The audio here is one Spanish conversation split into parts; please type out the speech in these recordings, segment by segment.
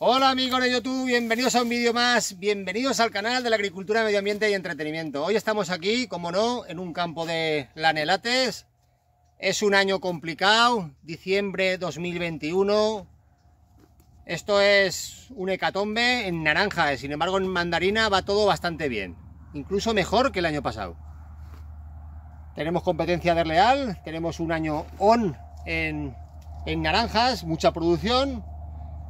Hola amigos de YouTube, bienvenidos a un vídeo más, bienvenidos al canal de la agricultura, medio ambiente y entretenimiento. Hoy estamos aquí, como no, en un campo de lanelates. Es un año complicado, diciembre 2021. Esto es un hecatombe en naranjas. sin embargo en mandarina va todo bastante bien. Incluso mejor que el año pasado. Tenemos competencia de leal. tenemos un año on en, en naranjas, mucha producción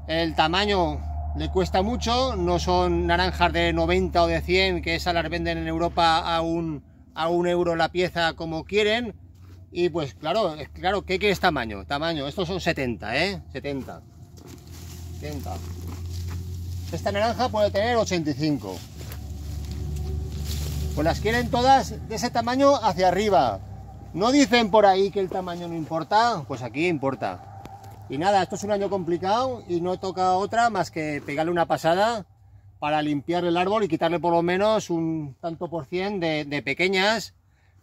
el tamaño le cuesta mucho, no son naranjas de 90 o de 100, que esas las venden en Europa a un, a un euro la pieza como quieren. Y pues claro, claro, ¿qué, es tamaño? Tamaño, estos son 70, ¿eh? 70. 70. Esta naranja puede tener 85. Pues las quieren todas de ese tamaño hacia arriba. No dicen por ahí que el tamaño no importa, pues aquí importa. Y nada, esto es un año complicado y no toca otra más que pegarle una pasada para limpiar el árbol y quitarle por lo menos un tanto por cien de, pequeñas.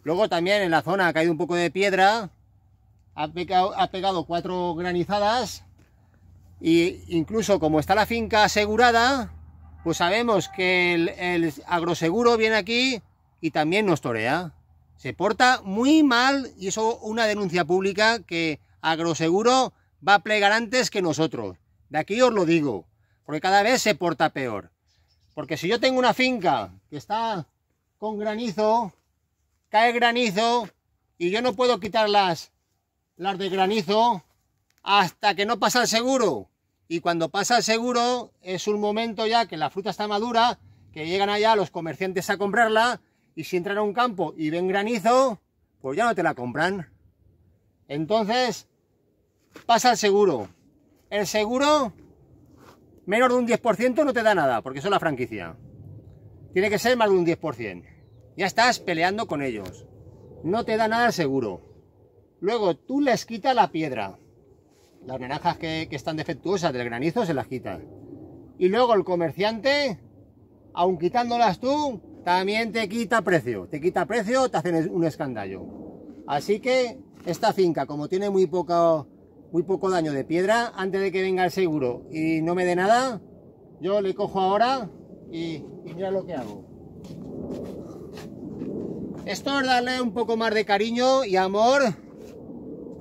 Luego también en la zona ha caído un poco de piedra, ha, pegado, cuatro granizadas y incluso como está la finca asegurada, pues sabemos que el, el agroseguro viene aquí y también nos torea. Se porta muy mal y eso una denuncia pública que agroseguro va a plegar antes que nosotros. De aquí os lo digo, porque cada vez se porta peor. Porque si yo tengo una finca que está con granizo, cae granizo y yo no puedo quitar las, las de granizo hasta que no pasa el seguro. Y cuando pasa el seguro es un momento ya que la fruta está madura, que llegan allá los comerciantes a comprarla y si entran a un campo y ven granizo, pues ya no te la compran. Entonces, pasa el seguro. El seguro, menos de un 10% no te da nada, porque eso es la franquicia. Tiene que ser más de un 10%. Ya estás peleando con ellos. No te da nada el seguro. Luego tú les quitas la piedra. Las naranjas que, están defectuosas del granizo se las quitas. Y luego el comerciante, aun quitándolas tú, también te quita precio. Te quita precio, te hacen un escandallo. Así que esta finca, como tiene muy poco muy poco daño de piedra antes de que venga el seguro y no me dé nada, yo le cojo ahora y, mira lo que hago. Esto es darle un poco más de cariño y amor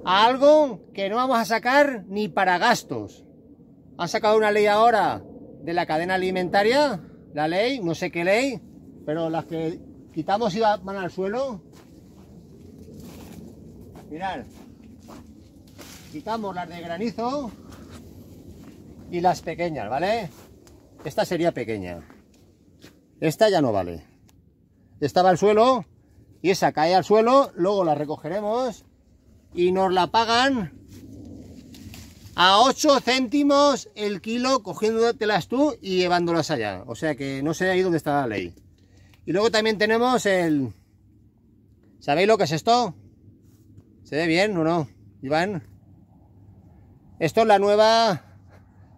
a algo que no vamos a sacar ni para gastos. Han sacado una ley ahora de la cadena alimentaria, la ley, no sé qué ley, pero las que quitamos y van al suelo. Mirad, quitamos las de granizo y las pequeñas, ¿vale? Esta sería pequeña. Esta ya no vale. Estaba al suelo y esa cae al suelo, luego la recogeremos y nos la pagan a 8 céntimos el kilo cogiéndotelas tú y llevándolas allá. O sea que no sé ahí dónde está la ley. Y luego también tenemos el... ¿Sabéis lo que es esto? ¿Se ve bien o no, Iván? Esto es la nueva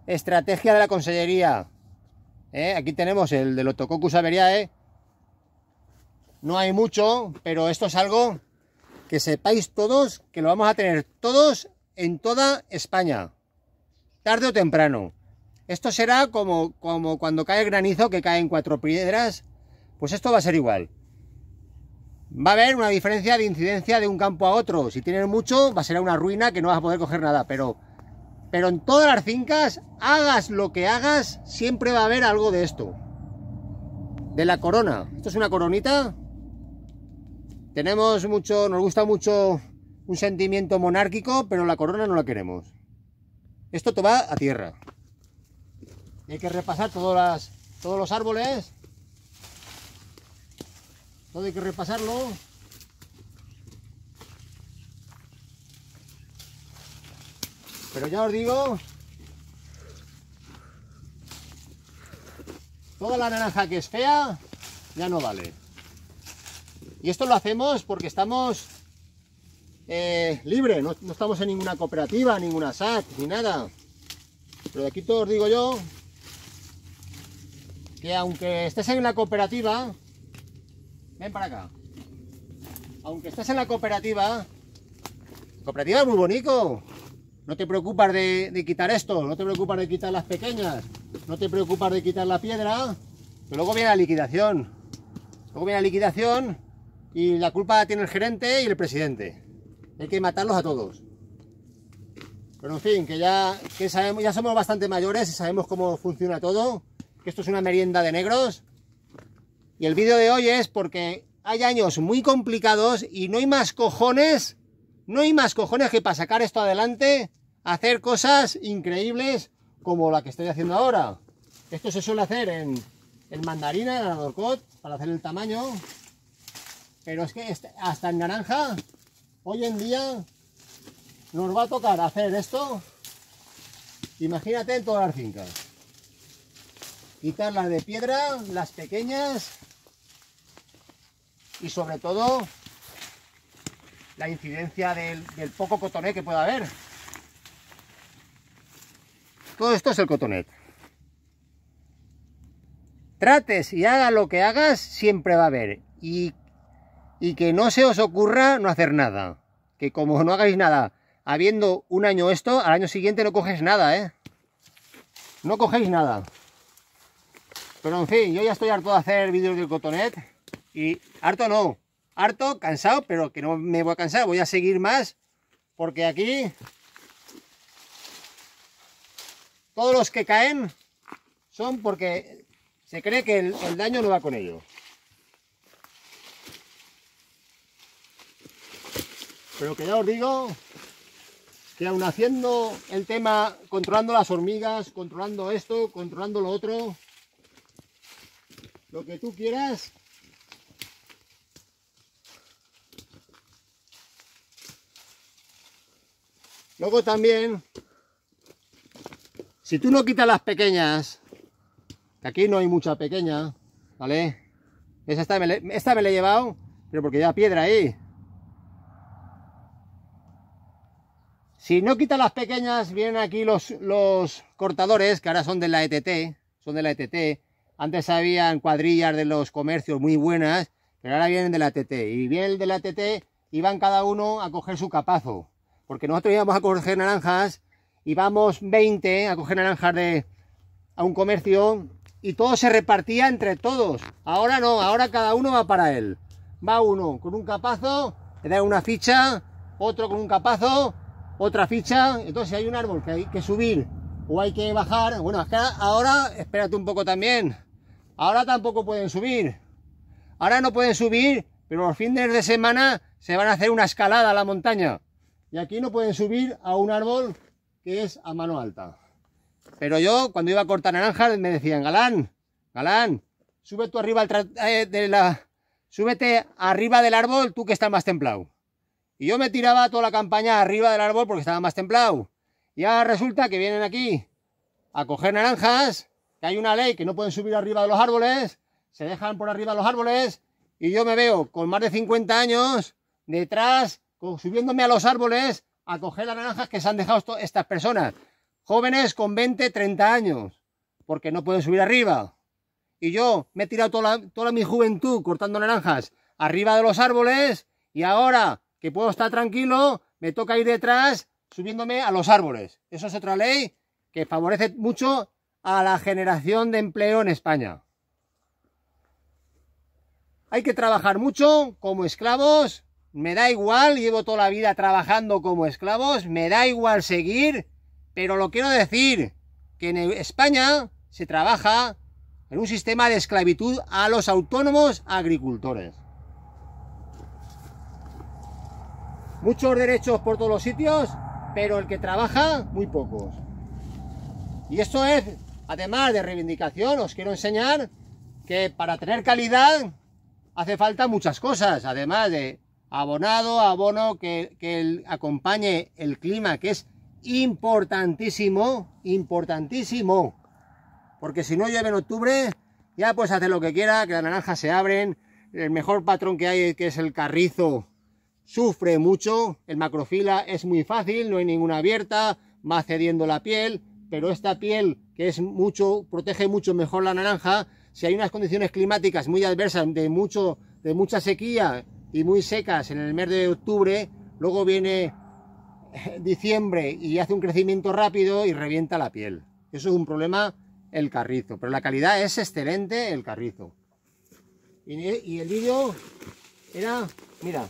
estrategia de la consellería. ¿Eh? Aquí tenemos el de del Otococcus eh. No hay mucho, pero esto es algo que sepáis todos que lo vamos a tener todos en toda España. Tarde o temprano. Esto será como, como cuando cae granizo que caen cuatro piedras. Pues esto va a ser igual. Va a haber una diferencia de incidencia de un campo a otro. Si tienen mucho, va a ser una ruina que no vas a poder coger nada. Pero pero en todas las fincas, hagas lo que hagas, siempre va a haber algo de esto. De la corona. Esto es una coronita. Tenemos mucho, nos gusta mucho un sentimiento monárquico, pero la corona no la queremos. Esto te va a tierra. hay que repasar todos los árboles. Todo hay que repasarlo. Pero ya os digo, toda la naranja que es fea ya no vale. Y esto lo hacemos porque estamos eh, libre, no, estamos en ninguna cooperativa, ninguna SAT, ni nada. Pero de aquí os digo yo que aunque estés en la cooperativa, ven para acá, aunque estés en la cooperativa, cooperativa es muy bonito, no te preocupas de, quitar esto, no te preocupas de quitar las pequeñas, no te preocupas de quitar la piedra, pero luego viene la liquidación. Luego viene la liquidación y la culpa tiene el gerente y el presidente. Hay que matarlos a todos. Pero en fin, que ya, que sabemos, ya somos bastante mayores y sabemos cómo funciona todo, que esto es una merienda de negros. Y el vídeo de hoy es porque hay años muy complicados y no hay más cojones, no hay más cojones que para sacar esto adelante hacer cosas increíbles como la que estoy haciendo ahora. Esto se suele hacer en, el mandarina, en adorcot, para hacer el tamaño. Pero es que hasta en naranja, hoy en día, nos va a tocar hacer esto. Imagínate en todas las fincas. Quitar las de piedra, las pequeñas. Y sobre todo, la incidencia del, del poco cotoné que pueda haber. Todo esto es el cotonet. Trates y haga lo que hagas, siempre va a haber. Y, que no se os ocurra no hacer nada. Que como no hagáis nada, habiendo un año esto, al año siguiente no coges nada, ¿eh? No cogéis nada. Pero en fin, yo ya estoy harto de hacer vídeos del cotonet. Y harto no. Harto, cansado, pero que no me voy a cansar. Voy a seguir más. Porque aquí todos los que caen son porque se cree que el, daño no va con ello. Pero que ya os digo que aún haciendo el tema, controlando las hormigas, controlando esto, controlando lo otro, lo que tú quieras, luego también si tú no quitas las pequeñas, que aquí no hay mucha pequeña, ¿vale? esta, me, la he llevado, pero porque lleva piedra ahí. Si no quitas las pequeñas, vienen aquí los, los cortadores, que ahora son de la ETT, son de la ETT. Antes habían cuadrillas de los comercios muy buenas, pero ahora vienen de la ETT. Y bien de la ETT iban cada uno a coger su capazo. Porque nosotros íbamos a coger naranjas y vamos 20 a coger naranjas de, a un comercio y todo se repartía entre todos. Ahora no, ahora cada uno va para él. Va uno con un capazo, le da una ficha, otro con un capazo, otra ficha. Entonces hay un árbol que hay que subir o hay que bajar. Bueno, ahora espérate un poco también. Ahora tampoco pueden subir. Ahora no pueden subir, pero los fines de semana se van a hacer una escalada a la montaña. Y aquí no pueden subir a un árbol es a mano alta. Pero yo, cuando iba a cortar naranjas, me decían, Galán, Galán, sube tú arriba eh, de la... Súbete arriba del árbol, tú que estás más templado. Y yo me tiraba toda la campaña arriba del árbol porque estaba más templado. Y ahora resulta que vienen aquí a coger naranjas, que hay una ley que no pueden subir arriba de los árboles, se dejan por arriba de los árboles, y yo me veo con más de 50 años detrás, subiéndome a los árboles a coger las naranjas que se han dejado estas personas. Jóvenes con 20, 30 años, porque no pueden subir arriba. Y yo me he tirado toda, toda mi juventud cortando naranjas arriba de los árboles y ahora que puedo estar tranquilo, me toca ir detrás subiéndome a los árboles. Eso es otra ley que favorece mucho a la generación de empleo en España. Hay que trabajar mucho como esclavos me da igual, llevo toda la vida trabajando como esclavos, me da igual seguir, pero lo quiero decir, que en España se trabaja en un sistema de esclavitud a los autónomos agricultores. Muchos derechos por todos los sitios, pero el que trabaja, muy pocos. Y esto es, además de reivindicación, os quiero enseñar que para tener calidad hace falta muchas cosas, además de abonado, abono que, acompañe el clima, que es importantísimo, importantísimo. Porque si no llueve en octubre, ya pues hace lo que quiera, que las naranjas se abren, el mejor patrón que hay, que es el carrizo, sufre mucho, el macrofila es muy fácil, no hay ninguna abierta, va cediendo la piel, pero esta piel, que es mucho, protege mucho mejor la naranja, si hay unas condiciones climáticas muy adversas, de, mucho, de mucha sequía, y muy secas en el mes de octubre, luego viene diciembre y hace un crecimiento rápido y revienta la piel. Eso es un problema el carrizo, pero la calidad es excelente el carrizo. Y, el vídeo era, mira,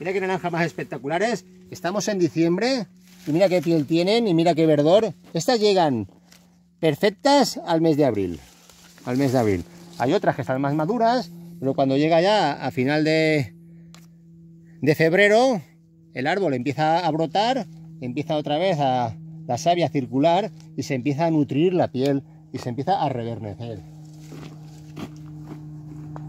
mira que naranjas más espectaculares. Estamos en diciembre y mira qué piel tienen y mira qué verdor. Estas llegan perfectas al mes de abril, al mes de abril. Hay otras que están más maduras, pero cuando llega ya a final de, de febrero el árbol empieza a brotar, empieza otra vez a la savia a circular y se empieza a nutrir la piel y se empieza a revernecer.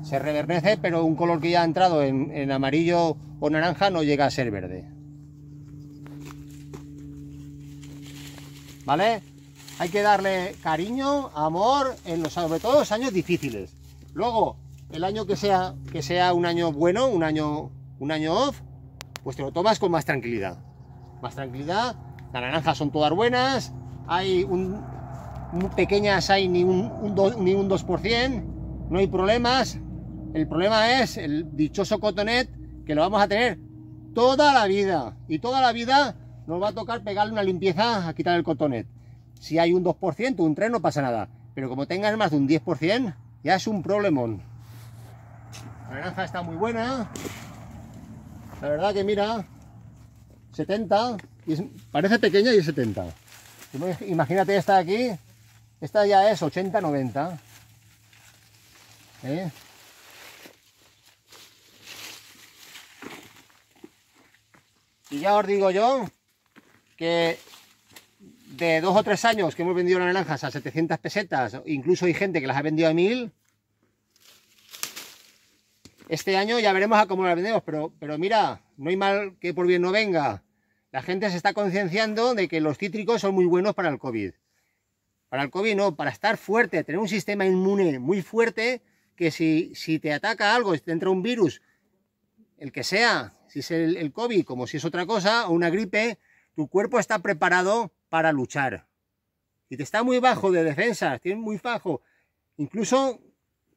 Se revernece, pero un color que ya ha entrado en, amarillo o naranja no llega a ser verde. ¿Vale? Hay que darle cariño, amor, en los, sobre todo en los años difíciles. Luego, el año que sea, que sea un año bueno, un año un año off, pues te lo tomas con más tranquilidad. Más tranquilidad, las naranjas son todas buenas, hay un, pequeñas, hay ni un, ni un 2%, no hay problemas. El problema es el dichoso cotonet que lo vamos a tener toda la vida. Y toda la vida nos va a tocar pegarle una limpieza a quitar el cotonet. Si hay un 2%, un 3% no pasa nada. Pero como tengas más de un 10%, ya es un problemón. La naranja está muy buena. La verdad que mira, 70, y parece pequeña y es 70. Imagínate esta de aquí, esta ya es 80, 90. ¿Eh? Y ya os digo yo que de dos o tres años que hemos vendido naranjas a 700 pesetas, incluso hay gente que las ha vendido a 1000, este año ya veremos a cómo la vendemos, pero, pero mira, no hay mal que por bien no venga. La gente se está concienciando de que los cítricos son muy buenos para el COVID. Para el COVID no, para estar fuerte, tener un sistema inmune muy fuerte, que si, si te ataca algo, si te entra un virus, el que sea, si es el, COVID, como si es otra cosa, o una gripe, tu cuerpo está preparado para luchar. Y te está muy bajo de defensa, tienes muy bajo, incluso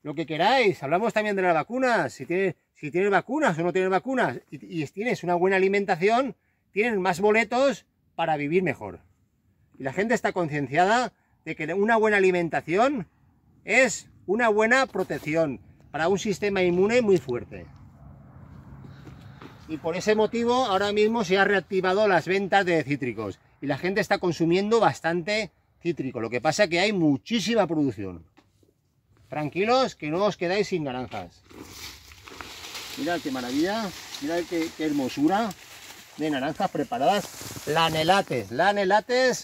lo que queráis. Hablamos también de las vacunas. Si tienes, vacunas o no tienes vacunas y, tienes una buena alimentación, tienes más boletos para vivir mejor. Y la gente está concienciada de que una buena alimentación es una buena protección para un sistema inmune muy fuerte. Y por ese motivo ahora mismo se han reactivado las ventas de cítricos y la gente está consumiendo bastante cítrico. Lo que pasa es que hay muchísima producción. Tranquilos, que no os quedáis sin naranjas. Mirad qué maravilla, mirad qué, hermosura de naranjas preparadas. Lanelates, lanelates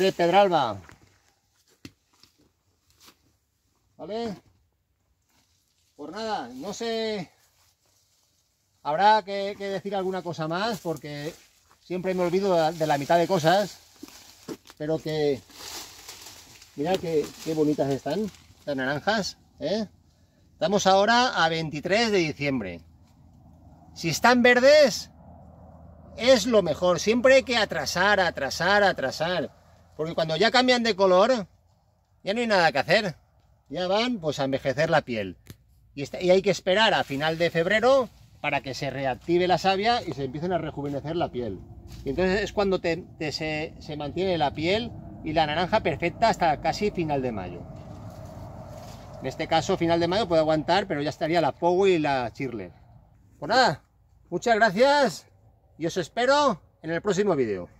de Pedralba. ¿Vale? Por pues nada, no sé... Habrá que, que decir alguna cosa más porque siempre me olvido de la mitad de cosas. Pero que Mirad qué, bonitas están las naranjas. ¿eh? Estamos ahora a 23 de diciembre. Si están verdes, es lo mejor. Siempre hay que atrasar, atrasar, atrasar. Porque cuando ya cambian de color, ya no hay nada que hacer. Ya van pues a envejecer la piel. Y, hay que esperar a final de febrero para que se reactive la savia y se empiecen a rejuvenecer la piel. Y entonces es cuando se mantiene la piel y la naranja perfecta hasta casi final de mayo. En este caso, final de mayo puede aguantar, pero ya estaría la Pogo y la Chirle. Pues nada, muchas gracias y os espero en el próximo vídeo.